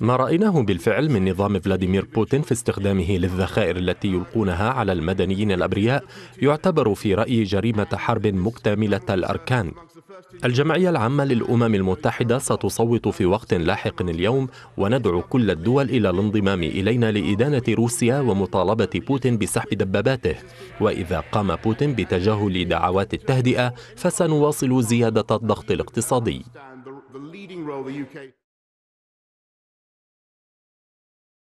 ما رأيناه بالفعل من نظام فلاديمير بوتين في استخدامه للذخائر التي يلقونها على المدنيين الأبرياء يعتبر في رأيي جريمة حرب مكتملة الأركان الجمعية العامة للأمم المتحدة ستصوت في وقت لاحق اليوم وندعو كل الدول إلى الانضمام إلينا لإدانة روسيا ومطالبة بوتين بسحب دباباته وإذا قام بوتين بتجاهل دعوات التهدئة فسنواصل زيادة الضغط الاقتصادي